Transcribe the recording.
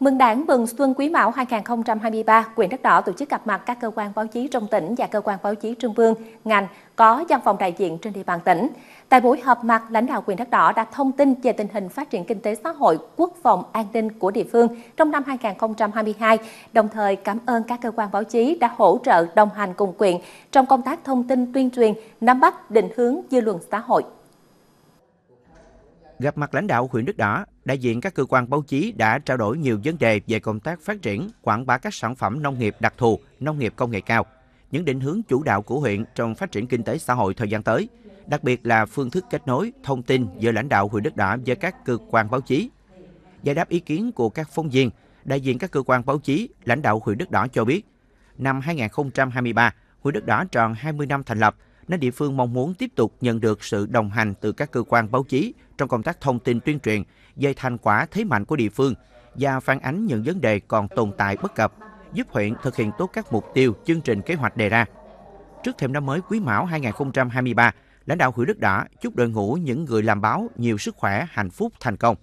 Mừng Đảng mừng Xuân Quý Mão 2023, quyền đất đỏ tổ chức gặp mặt các cơ quan báo chí trong tỉnh và cơ quan báo chí trung ương, ngành có văn phòng đại diện trên địa bàn tỉnh. Tại buổi họp mặt, lãnh đạo quyền đất đỏ đã thông tin về tình hình phát triển kinh tế xã hội, quốc phòng, an ninh của địa phương trong năm 2022, đồng thời cảm ơn các cơ quan báo chí đã hỗ trợ đồng hành cùng quyền trong công tác thông tin tuyên truyền, nắm bắt định hướng dư luận xã hội. Gặp mặt lãnh đạo huyện Đức Đỏ, đại diện các cơ quan báo chí đã trao đổi nhiều vấn đề về công tác phát triển, quảng bá các sản phẩm nông nghiệp đặc thù, nông nghiệp công nghệ cao, những định hướng chủ đạo của huyện trong phát triển kinh tế xã hội thời gian tới, đặc biệt là phương thức kết nối thông tin giữa lãnh đạo huyện Đức Đỏ với các cơ quan báo chí. Giải đáp ý kiến của các phóng viên, đại diện các cơ quan báo chí, lãnh đạo huyện Đức Đỏ cho biết, năm 2023, huyện Đức Đỏ tròn 20 năm thành lập nên địa phương mong muốn tiếp tục nhận được sự đồng hành từ các cơ quan báo chí trong công tác thông tin tuyên truyền về thành quả thế mạnh của địa phương và phản ánh những vấn đề còn tồn tại bất cập, giúp huyện thực hiện tốt các mục tiêu, chương trình kế hoạch đề ra. Trước thêm năm mới Quý Mão 2023, lãnh đạo huyện Đức đã chúc đội ngũ những người làm báo nhiều sức khỏe, hạnh phúc, thành công.